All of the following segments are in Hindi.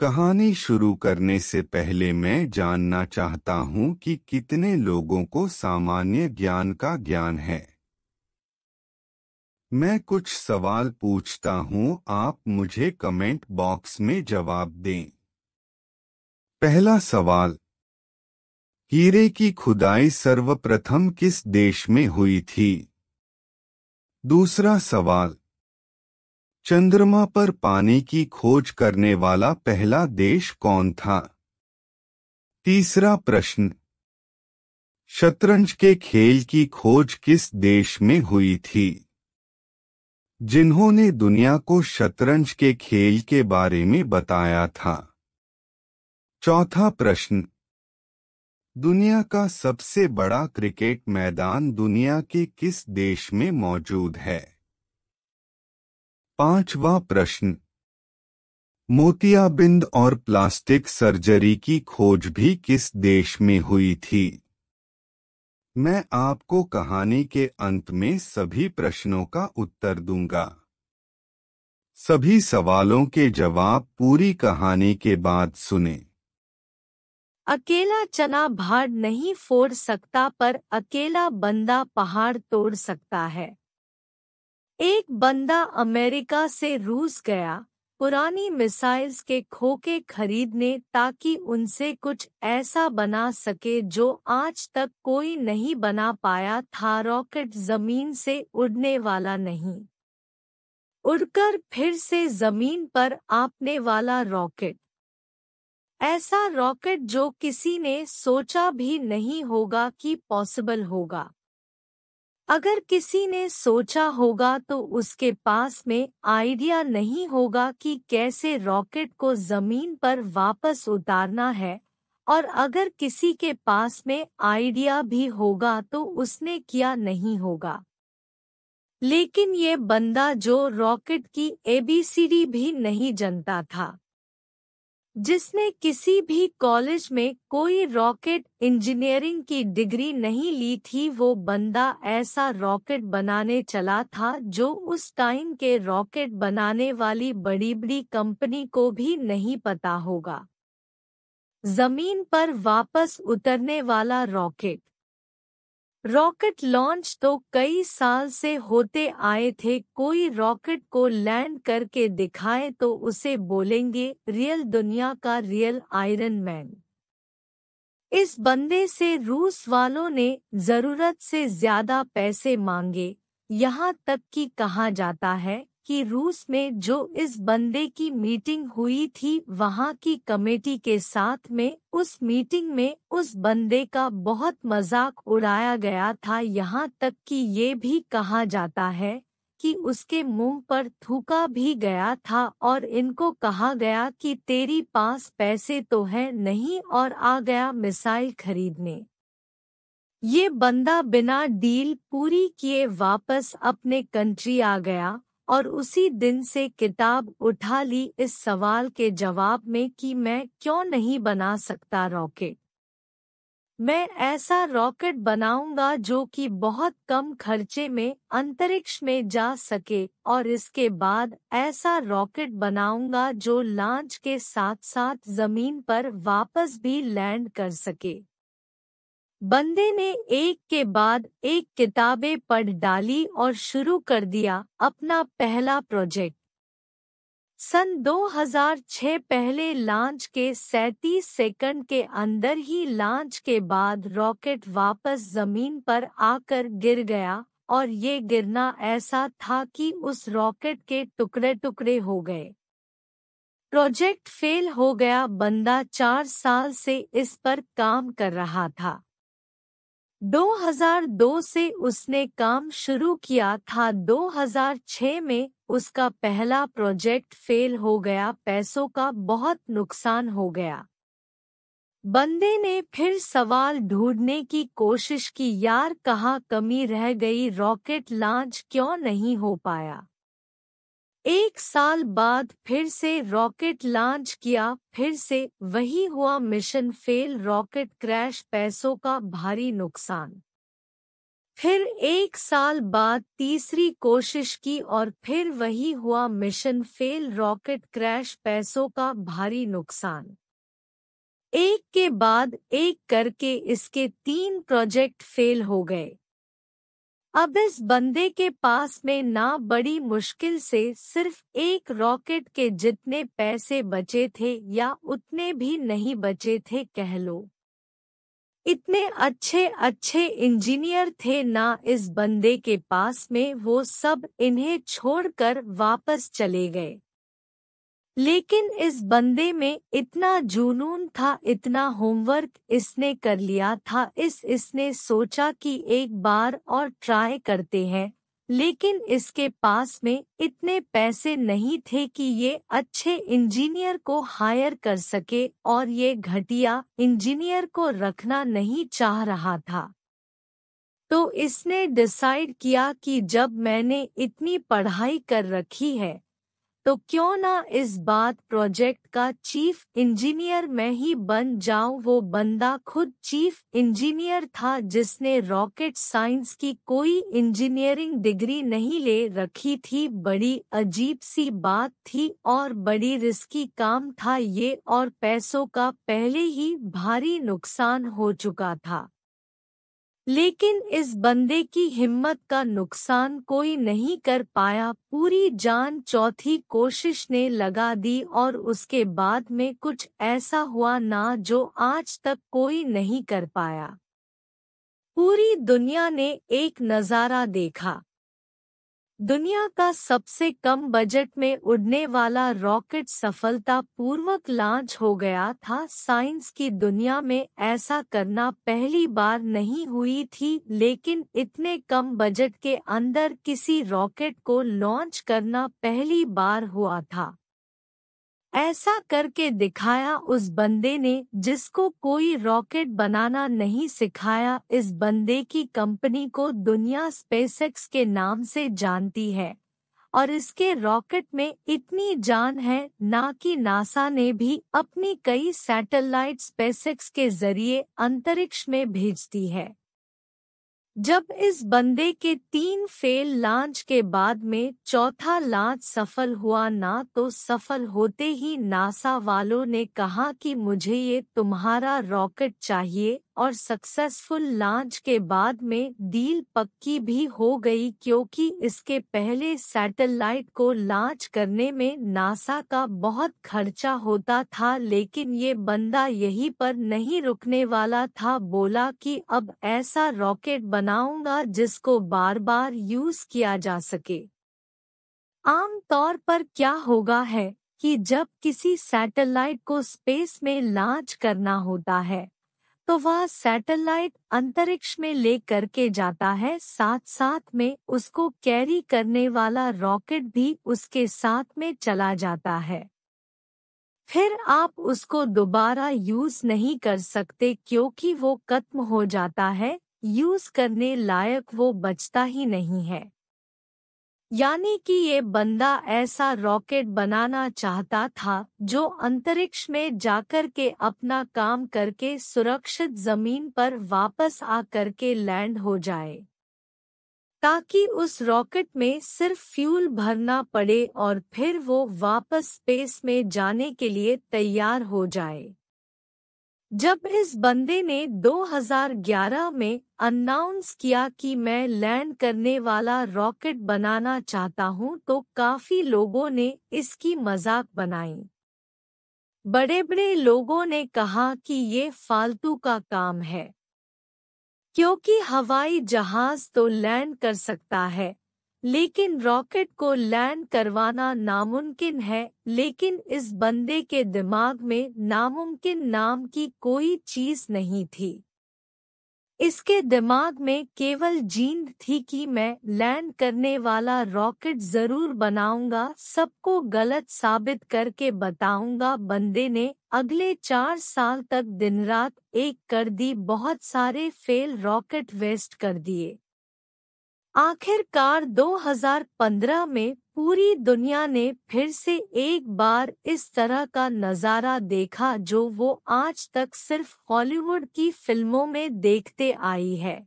कहानी शुरू करने से पहले मैं जानना चाहता हूं कि कितने लोगों को सामान्य ज्ञान का ज्ञान है मैं कुछ सवाल पूछता हूं आप मुझे कमेंट बॉक्स में जवाब दें पहला सवाल हीरे की खुदाई सर्वप्रथम किस देश में हुई थी दूसरा सवाल चंद्रमा पर पानी की खोज करने वाला पहला देश कौन था तीसरा प्रश्न शतरंज के खेल की खोज किस देश में हुई थी जिन्होंने दुनिया को शतरंज के खेल के बारे में बताया था चौथा प्रश्न दुनिया का सबसे बड़ा क्रिकेट मैदान दुनिया के किस देश में मौजूद है पांचवा प्रश्न मोतियाबिंद और प्लास्टिक सर्जरी की खोज भी किस देश में हुई थी मैं आपको कहानी के अंत में सभी प्रश्नों का उत्तर दूंगा सभी सवालों के जवाब पूरी कहानी के बाद सुने अकेला चना भाड़ नहीं फोड़ सकता पर अकेला बंदा पहाड़ तोड़ सकता है एक बंदा अमेरिका से रूस गया पुरानी मिसाइल्स के खोके खरीदने ताकि उनसे कुछ ऐसा बना सके जो आज तक कोई नहीं बना पाया था रॉकेट जमीन से उड़ने वाला नहीं उड़कर फिर से जमीन पर आपने वाला रॉकेट ऐसा रॉकेट जो किसी ने सोचा भी नहीं होगा कि पॉसिबल होगा अगर किसी ने सोचा होगा तो उसके पास में आइडिया नहीं होगा कि कैसे रॉकेट को जमीन पर वापस उतारना है और अगर किसी के पास में आइडिया भी होगा तो उसने किया नहीं होगा लेकिन ये बंदा जो रॉकेट की एबीसीडी भी नहीं जनता था जिसने किसी भी कॉलेज में कोई रॉकेट इंजीनियरिंग की डिग्री नहीं ली थी वो बंदा ऐसा रॉकेट बनाने चला था जो उस टाइम के रॉकेट बनाने वाली बड़ी बड़ी कंपनी को भी नहीं पता होगा जमीन पर वापस उतरने वाला रॉकेट रॉकेट लॉन्च तो कई साल से होते आए थे कोई रॉकेट को लैंड करके दिखाए तो उसे बोलेंगे रियल दुनिया का रियल आयरन मैन इस बंदे से रूस वालों ने जरूरत से ज्यादा पैसे मांगे यहाँ तक कि कहा जाता है कि रूस में जो इस बंदे की मीटिंग हुई थी वहां की कमेटी के साथ में उस मीटिंग में उस बंदे का बहुत मजाक उड़ाया गया था यहाँ तक कि ये भी कहा जाता है कि उसके मुंह पर थूका भी गया था और इनको कहा गया कि तेरी पास पैसे तो है नहीं और आ गया मिसाइल खरीदने ये बंदा बिना डील पूरी किए वापस अपने कंट्री आ गया और उसी दिन से किताब उठा ली इस सवाल के जवाब में कि मैं क्यों नहीं बना सकता रॉकेट मैं ऐसा रॉकेट बनाऊंगा जो कि बहुत कम खर्चे में अंतरिक्ष में जा सके और इसके बाद ऐसा रॉकेट बनाऊंगा जो लॉन्च के साथ साथ जमीन पर वापस भी लैंड कर सके बंदे ने एक के बाद एक किताबें पढ़ डाली और शुरू कर दिया अपना पहला प्रोजेक्ट सन 2006 पहले लॉन्च के 37 सेकंड के अंदर ही लॉन्च के बाद रॉकेट वापस जमीन पर आकर गिर गया और ये गिरना ऐसा था कि उस रॉकेट के टुकड़े-टुकड़े हो गए प्रोजेक्ट फेल हो गया बंदा चार साल से इस पर काम कर रहा था 2002 से उसने काम शुरू किया था 2006 में उसका पहला प्रोजेक्ट फेल हो गया पैसों का बहुत नुकसान हो गया बंदे ने फिर सवाल ढूंढने की कोशिश की यार कहा कमी रह गई रॉकेट लॉन्च क्यों नहीं हो पाया एक साल बाद फिर से रॉकेट लॉन्च किया फिर से वही हुआ मिशन फेल रॉकेट क्रैश पैसों का भारी नुकसान फिर एक साल बाद तीसरी कोशिश की और फिर वही हुआ मिशन फेल रॉकेट क्रैश पैसों का भारी नुकसान एक के बाद एक करके इसके तीन प्रोजेक्ट फेल हो गए अब इस बंदे के पास में ना बड़ी मुश्किल से सिर्फ एक रॉकेट के जितने पैसे बचे थे या उतने भी नहीं बचे थे कह लो इतने अच्छे अच्छे इंजीनियर थे ना इस बंदे के पास में वो सब इन्हें छोड़कर वापस चले गए लेकिन इस बंदे में इतना जुनून था इतना होमवर्क इसने कर लिया था इस इसने सोचा कि एक बार और ट्राई करते हैं लेकिन इसके पास में इतने पैसे नहीं थे कि ये अच्छे इंजीनियर को हायर कर सके और ये घटिया इंजीनियर को रखना नहीं चाह रहा था तो इसने डिसाइड किया कि जब मैंने इतनी पढ़ाई कर रखी है तो क्यों ना इस बात प्रोजेक्ट का चीफ इंजीनियर मैं ही बन जाऊं वो बंदा खुद चीफ इंजीनियर था जिसने रॉकेट साइंस की कोई इंजीनियरिंग डिग्री नहीं ले रखी थी बड़ी अजीब सी बात थी और बड़ी रिस्की काम था ये और पैसों का पहले ही भारी नुकसान हो चुका था लेकिन इस बंदे की हिम्मत का नुकसान कोई नहीं कर पाया पूरी जान चौथी कोशिश ने लगा दी और उसके बाद में कुछ ऐसा हुआ ना जो आज तक कोई नहीं कर पाया पूरी दुनिया ने एक नज़ारा देखा दुनिया का सबसे कम बजट में उड़ने वाला रॉकेट सफलतापूर्वक लॉन्च हो गया था साइंस की दुनिया में ऐसा करना पहली बार नहीं हुई थी लेकिन इतने कम बजट के अंदर किसी रॉकेट को लॉन्च करना पहली बार हुआ था ऐसा करके दिखाया उस बंदे ने जिसको कोई रॉकेट बनाना नहीं सिखाया इस बंदे की कंपनी को दुनिया स्पेसएक्स के नाम से जानती है और इसके रॉकेट में इतनी जान है ना कि नासा ने भी अपनी कई सैटेलाइट स्पेसएक्स के जरिए अंतरिक्ष में भेजती है जब इस बंदे के तीन फेल लांच के बाद में चौथा लांच सफल हुआ ना तो सफल होते ही नासा वालों ने कहा कि मुझे ये तुम्हारा रॉकेट चाहिए और सक्सेसफुल लॉन्च के बाद में डील पक्की भी हो गई क्योंकि इसके पहले सैटेलाइट को लॉन्च करने में नासा का बहुत खर्चा होता था लेकिन ये बंदा यहीं पर नहीं रुकने वाला था बोला कि अब ऐसा रॉकेट बनाऊंगा जिसको बार बार यूज किया जा सके आम तौर पर क्या होगा है कि जब किसी सैटेलाइट को स्पेस में लॉन्च करना होता है तो वह सैटेलाइट अंतरिक्ष में ले करके जाता है साथ साथ में उसको कैरी करने वाला रॉकेट भी उसके साथ में चला जाता है फिर आप उसको दोबारा यूज नहीं कर सकते क्योंकि वो खत्म हो जाता है यूज करने लायक वो बचता ही नहीं है यानी कि ये बंदा ऐसा रॉकेट बनाना चाहता था जो अंतरिक्ष में जाकर के अपना काम करके सुरक्षित जमीन पर वापस आ करके लैंड हो जाए ताकि उस रॉकेट में सिर्फ फ्यूल भरना पड़े और फिर वो वापस स्पेस में जाने के लिए तैयार हो जाए जब इस बंदे ने 2011 में अनाउंस किया कि मैं लैंड करने वाला रॉकेट बनाना चाहता हूं तो काफी लोगों ने इसकी मजाक बनाई बड़े बड़े लोगों ने कहा कि ये फालतू का काम है क्योंकि हवाई जहाज तो लैंड कर सकता है लेकिन रॉकेट को लैंड करवाना नामुमकिन है लेकिन इस बंदे के दिमाग में नामुमकिन नाम की कोई चीज नहीं थी इसके दिमाग में केवल जींद थी कि मैं लैंड करने वाला रॉकेट जरूर बनाऊंगा सबको गलत साबित करके बताऊंगा बंदे ने अगले चार साल तक दिन रात एक कर दी बहुत सारे फेल रॉकेट वेस्ट कर दिए आखिरकार 2015 में पूरी दुनिया ने फिर से एक बार इस तरह का नज़ारा देखा जो वो आज तक सिर्फ हॉलीवुड की फिल्मों में देखते आई है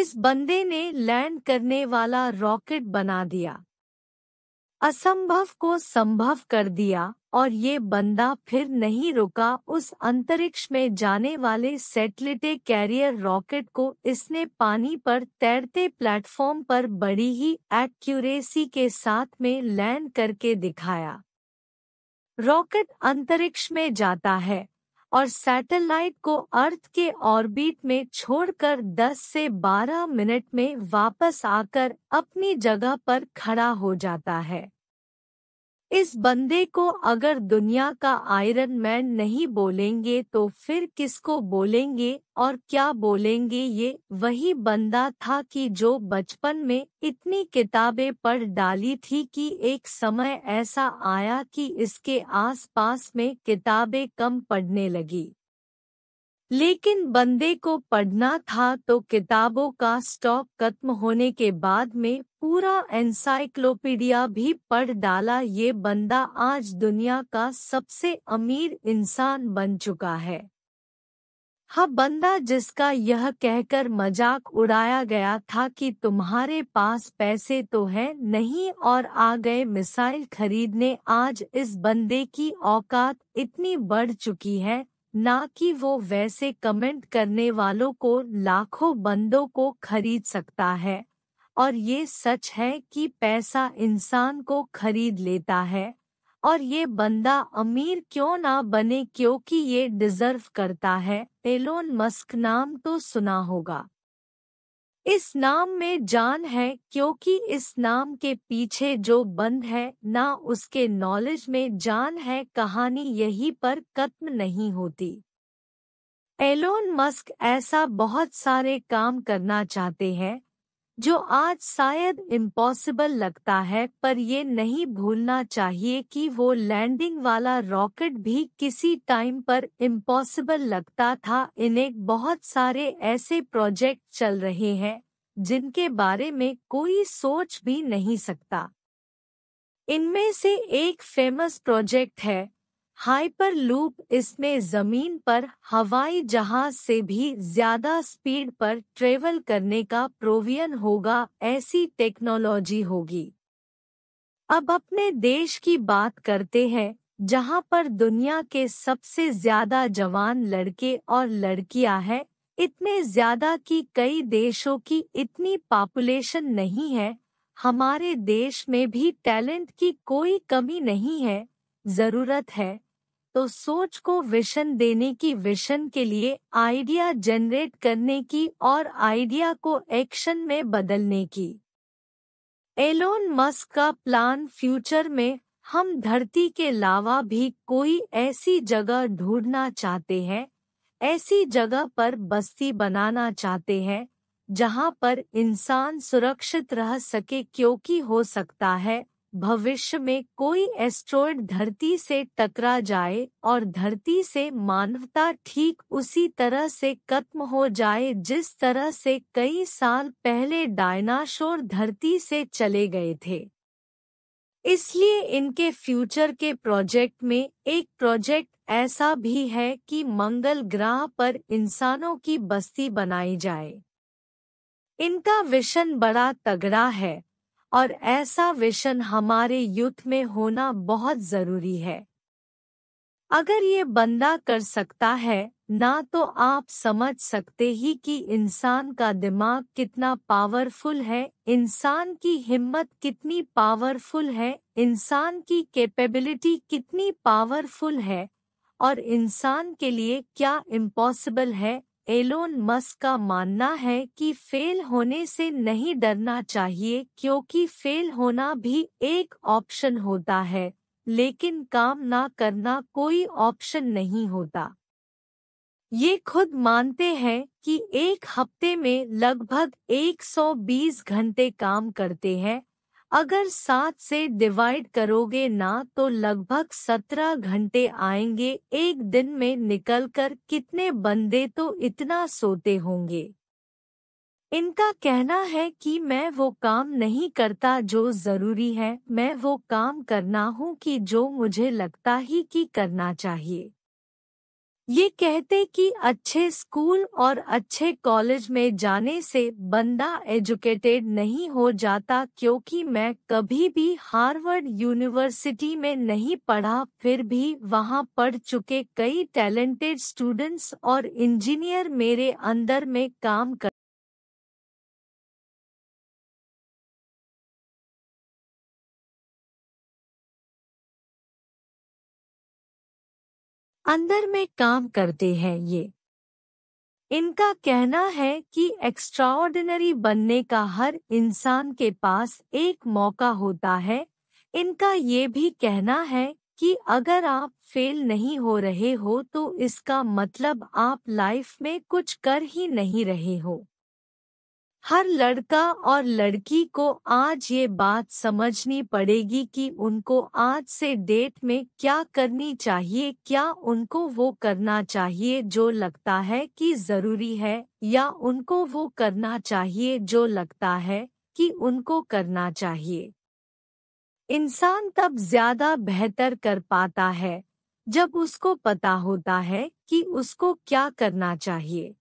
इस बंदे ने लैंड करने वाला रॉकेट बना दिया असंभव को संभव कर दिया और ये बंदा फिर नहीं रुका उस अंतरिक्ष में जाने वाले सेटलिटे कैरियर रॉकेट को इसने पानी पर तैरते प्लेटफॉर्म पर बड़ी ही एक्यूरेसी के साथ में लैंड करके दिखाया रॉकेट अंतरिक्ष में जाता है और सैटेलाइट को अर्थ के ऑर्बिट में छोड़कर 10 से 12 मिनट में वापस आकर अपनी जगह पर खड़ा हो जाता है इस बंदे को अगर दुनिया का आयरन मैन नहीं बोलेंगे तो फिर किसको बोलेंगे और क्या बोलेंगे ये वही बंदा था कि जो बचपन में इतनी किताबें पढ़ डाली थी कि एक समय ऐसा आया कि इसके आसपास में किताबें कम पढ़ने लगी लेकिन बंदे को पढ़ना था तो किताबों का स्टॉक खत्म होने के बाद में पूरा एनसाइक्लोपीडिया भी पढ़ डाला ये बंदा आज दुनिया का सबसे अमीर इंसान बन चुका है हा बंदा जिसका यह कहकर मजाक उड़ाया गया था कि तुम्हारे पास पैसे तो है नहीं और आ गए मिसाइल खरीदने आज इस बंदे की औकात इतनी बढ़ चुकी है ना कि वो वैसे कमेंट करने वालों को लाखों बंदों को खरीद सकता है और ये सच है कि पैसा इंसान को खरीद लेता है और ये बंदा अमीर क्यों ना बने क्योंकि ये डिजर्व करता है एलोन मस्क नाम तो सुना होगा इस नाम में जान है क्योंकि इस नाम के पीछे जो बंद है ना उसके नॉलेज में जान है कहानी यही पर खत्म नहीं होती एलोन मस्क ऐसा बहुत सारे काम करना चाहते हैं जो आज शायद इम्पॉसिबल लगता है पर ये नहीं भूलना चाहिए कि वो लैंडिंग वाला रॉकेट भी किसी टाइम पर इम्पॉसिबल लगता था इन्हें बहुत सारे ऐसे प्रोजेक्ट चल रहे हैं जिनके बारे में कोई सोच भी नहीं सकता इनमें से एक फेमस प्रोजेक्ट है हाइपरलूप इसमें जमीन पर हवाई जहाज से भी ज्यादा स्पीड पर ट्रेवल करने का प्रोवियन होगा ऐसी टेक्नोलॉजी होगी अब अपने देश की बात करते हैं जहां पर दुनिया के सबसे ज्यादा जवान लड़के और लड़कियां हैं इतने ज्यादा कि कई देशों की इतनी पॉपुलेशन नहीं है हमारे देश में भी टैलेंट की कोई कमी नहीं है जरूरत है तो सोच को विशन देने की विशन के लिए आइडिया जनरेट करने की और आइडिया को एक्शन में बदलने की एलोन मस्क का प्लान फ्यूचर में हम धरती के अलावा भी कोई ऐसी जगह ढूंढना चाहते हैं ऐसी जगह पर बस्ती बनाना चाहते हैं जहां पर इंसान सुरक्षित रह सके क्योंकि हो सकता है भविष्य में कोई एस्ट्रॉइड धरती से टकरा जाए और धरती से मानवता ठीक उसी तरह से खत्म हो जाए जिस तरह से कई साल पहले डायनासोर धरती से चले गए थे इसलिए इनके फ्यूचर के प्रोजेक्ट में एक प्रोजेक्ट ऐसा भी है कि मंगल ग्रह पर इंसानों की बस्ती बनाई जाए इनका विशन बड़ा तगड़ा है और ऐसा विशन हमारे युद्ध में होना बहुत जरूरी है अगर ये बंदा कर सकता है ना तो आप समझ सकते ही कि इंसान का दिमाग कितना पावरफुल है इंसान की हिम्मत कितनी पावरफुल है इंसान की कैपेबिलिटी कितनी पावरफुल है और इंसान के लिए क्या इम्पॉसिबल है एलोन मस्क का मानना है कि फेल होने से नहीं डरना चाहिए क्योंकि फेल होना भी एक ऑप्शन होता है लेकिन काम ना करना कोई ऑप्शन नहीं होता ये खुद मानते हैं कि एक हफ्ते में लगभग 120 घंटे काम करते हैं अगर सात से डिवाइड करोगे ना तो लगभग सत्रह घंटे आएंगे एक दिन में निकलकर कितने बंदे तो इतना सोते होंगे इनका कहना है कि मैं वो काम नहीं करता जो जरूरी है मैं वो काम करना हूँ कि जो मुझे लगता ही कि करना चाहिए ये कहते कि अच्छे स्कूल और अच्छे कॉलेज में जाने से बंदा एजुकेटेड नहीं हो जाता क्योंकि मैं कभी भी हार्वर्ड यूनिवर्सिटी में नहीं पढ़ा फिर भी वहाँ पढ़ चुके कई टैलेंटेड स्टूडेंट्स और इंजीनियर मेरे अंदर में काम कर अंदर में काम करते हैं ये इनका कहना है कि एक्स्ट्राऑर्डिनरी बनने का हर इंसान के पास एक मौका होता है इनका ये भी कहना है कि अगर आप फेल नहीं हो रहे हो तो इसका मतलब आप लाइफ में कुछ कर ही नहीं रहे हो हर लड़का और लड़की को आज ये बात समझनी पड़ेगी कि उनको आज से डेट में क्या करनी चाहिए क्या उनको वो करना चाहिए जो लगता है कि ज़रूरी है या उनको वो करना चाहिए जो लगता है कि उनको करना चाहिए इंसान तब ज़्यादा बेहतर कर पाता है जब उसको पता होता है कि उसको क्या करना चाहिए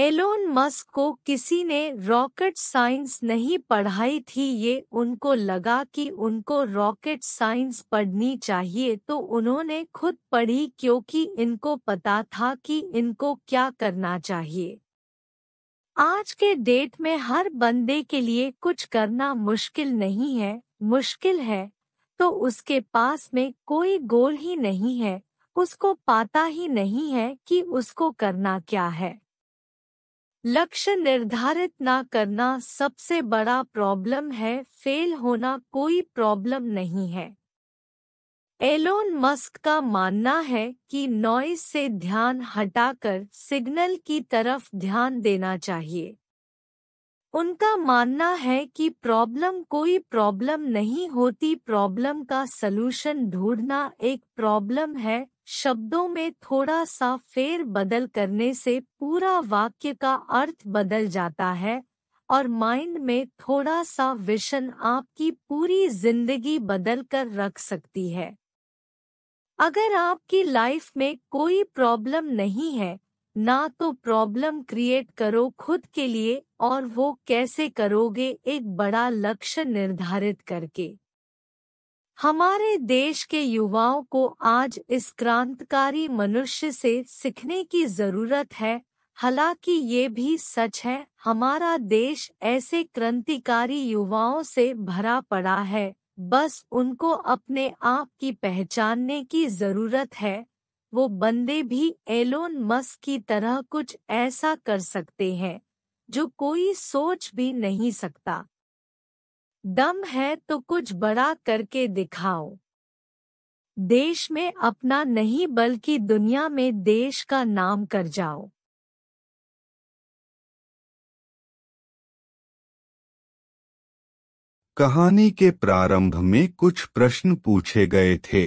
एलोन मस्क को किसी ने रॉकेट साइंस नहीं पढ़ाई थी ये उनको लगा कि उनको रॉकेट साइंस पढ़नी चाहिए तो उन्होंने खुद पढ़ी क्योंकि इनको पता था कि इनको क्या करना चाहिए आज के डेट में हर बंदे के लिए कुछ करना मुश्किल नहीं है मुश्किल है तो उसके पास में कोई गोल ही नहीं है उसको पता ही नहीं है कि उसको करना क्या है लक्ष्य निर्धारित ना करना सबसे बड़ा प्रॉब्लम है फेल होना कोई प्रॉब्लम नहीं है एलोन मस्क का मानना है कि नॉइज से ध्यान हटाकर सिग्नल की तरफ ध्यान देना चाहिए उनका मानना है कि प्रॉब्लम कोई प्रॉब्लम नहीं होती प्रॉब्लम का सलूशन ढूंढना एक प्रॉब्लम है शब्दों में थोड़ा सा फेर बदल करने से पूरा वाक्य का अर्थ बदल जाता है और माइंड में थोड़ा सा विशन आपकी पूरी जिंदगी बदल कर रख सकती है अगर आपकी लाइफ में कोई प्रॉब्लम नहीं है ना तो प्रॉब्लम क्रिएट करो खुद के लिए और वो कैसे करोगे एक बड़ा लक्ष्य निर्धारित करके हमारे देश के युवाओं को आज इस क्रांतिकारी मनुष्य से सीखने की जरूरत है हालांकि ये भी सच है हमारा देश ऐसे क्रांतिकारी युवाओं से भरा पड़ा है बस उनको अपने आप की पहचानने की जरूरत है वो बंदे भी एलोन मस्क की तरह कुछ ऐसा कर सकते हैं जो कोई सोच भी नहीं सकता दम है तो कुछ बड़ा करके दिखाओ देश में अपना नहीं बल्कि दुनिया में देश का नाम कर जाओ कहानी के प्रारंभ में कुछ प्रश्न पूछे गए थे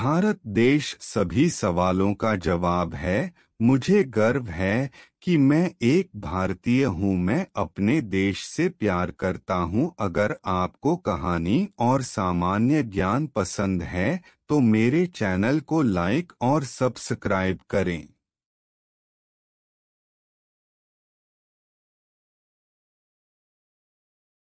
भारत देश सभी सवालों का जवाब है मुझे गर्व है कि मैं एक भारतीय हूँ मैं अपने देश से प्यार करता हूँ अगर आपको कहानी और सामान्य ज्ञान पसंद है तो मेरे चैनल को लाइक और सब्सक्राइब करें